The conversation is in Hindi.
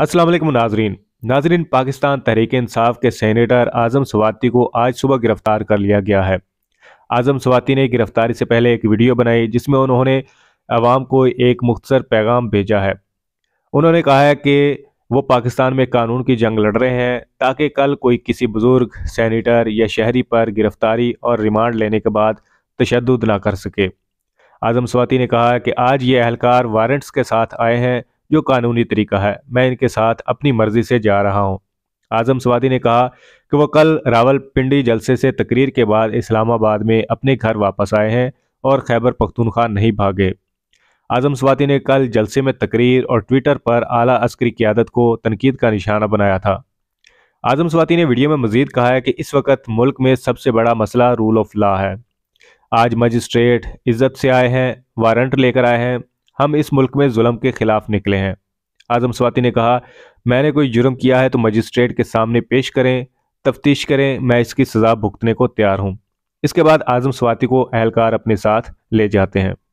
असलम नाजरीन नाजरीन पाकिस्तान तहरीक इंसाफ के सैनिटर आज़म सवाती को आज सुबह गिरफ्तार कर लिया गया है आज़म सवाती ने गिरफ्तारी से पहले एक वीडियो बनाई जिसमें उन्होंने अवाम को एक मुख्तर पैगाम भेजा है उन्होंने कहा है कि वो पाकिस्तान में कानून की जंग लड़ रहे हैं ताकि कल कोई किसी बुज़ुर्ग सैनिटर या शहरी पर गिरफ्तारी और रिमांड लेने के बाद तशद ना कर सके आज़म स्वाति ने कहा कि आज ये एहलकार वारंट्स के साथ आए हैं जो कानूनी तरीका है मैं इनके साथ अपनी मर्जी से जा रहा हूँ आजम सवादी ने कहा कि वह कल रावलपिंडी जलसे से तकरीर के बाद इस्लामाबाद में अपने घर वापस आए हैं और खैबर पख्तूनख्वा नहीं भागे आजम स्वाति ने कल जलसे में तकरीर और ट्विटर पर आला अस्करी क्यादत को तनकीद का निशाना बनाया था आजम स्वाति ने वीडियो में मजीद कहा है कि इस वक्त मुल्क में सबसे बड़ा मसला रूल ऑफ लॉ है आज मजिस्ट्रेट इज्जत से आए हैं वारंट लेकर आए हैं हम इस मुल्क में जुल्म के खिलाफ निकले हैं आजम स्वाति ने कहा मैंने कोई जुर्म किया है तो मजिस्ट्रेट के सामने पेश करें तफ्तीश करें मैं इसकी सज़ा भुगतने को तैयार हूं इसके बाद आजम स्वाति को अहलकार अपने साथ ले जाते हैं